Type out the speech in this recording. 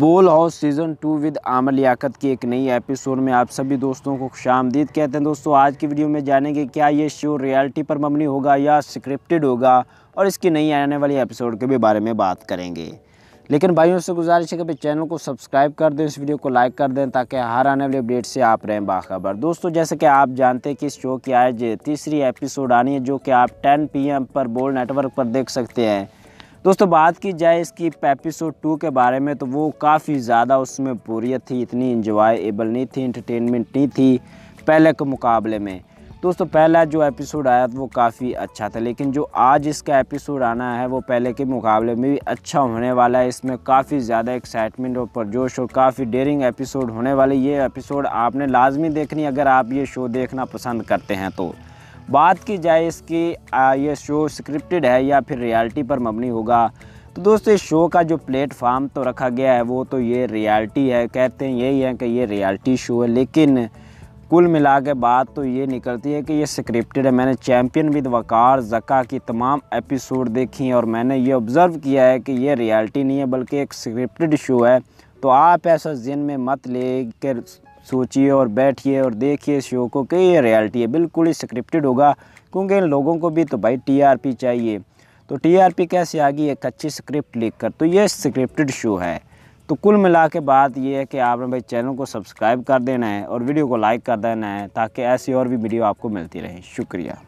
बोल house season two with आमल याकत की एक नई एपिसोड में आप सभी दोस्तों को खुश आमदीद कहते हैं दोस्तों आज की वीडियो में जानेंगे क्या ये शो रियलिटी पर मबनी होगा या स्क्रिप्टेड होगा और इसकी नई आने वाली एपिसोड के भी बारे में बात करेंगे लेकिन भाइयों से गुजारिश है कि चैनल को सब्सक्राइब कर दें इस वीडियो को लाइक कर दें ताकि हर आने वाली अपडेट से आप रहें बाखबर दोस्तों जैसे कि आप जानते हैं कि इस शो की आज तीसरी एपिसोड आनी है जो कि आप टेन पी पर बोल नेटवर्क पर देख सकते हैं दोस्तों बात की जाए इसकी एपिसोड टू के बारे में तो वो काफ़ी ज़्यादा उसमें बोरियत थी इतनी इंजॉयबल नहीं थी इंटरटेनमेंट नहीं थी पहले के मुकाबले में दोस्तों पहला जो एपिसोड आया था वो काफ़ी अच्छा था लेकिन जो आज इसका एपिसोड आना है वो पहले के मुकाबले में भी अच्छा होने वाला है इसमें काफ़ी ज़्यादा एक्साइटमेंट और परजोश और काफ़ी डेरिंग एपिसोड होने वाले ये एपिसोड आपने लाजमी देखनी अगर आप ये शो देखना पसंद करते हैं तो बात की जाए इसकी ये शो स्क्रिप्टेड है या फिर रियलिटी पर मबनी होगा तो दोस्तों इस शो का जो प्लेटफार्म तो रखा गया है वो तो ये रियलिटी है कहते हैं यही है कि ये रियलिटी शो है लेकिन कुल मिला के बात तो ये निकलती है कि ये स्क्रिप्टेड है मैंने चैम्पियन विद वकार जका की तमाम एपिसोड देखी हैं और मैंने ये ऑब्ज़र्व किया है कि ये रियलिटी नहीं है बल्कि एक स्क्रिप्टेड शो है तो आप ऐसा जिन में मत ले कर सोचिए और बैठिए और देखिए शो को कि ये रियलिटी है बिल्कुल ही स्क्रिप्टेड होगा क्योंकि इन लोगों को भी तो भाई टीआरपी चाहिए तो टीआरपी कैसे आ गई एक अच्छी स्क्रिप्ट लिखकर तो ये स्क्रिप्टेड शो है तो कुल मिला के बात ये है कि आपने भाई चैनल को सब्सक्राइब कर देना है और वीडियो को लाइक कर देना है ताकि ऐसी और भी वीडियो आपको मिलती रहे शुक्रिया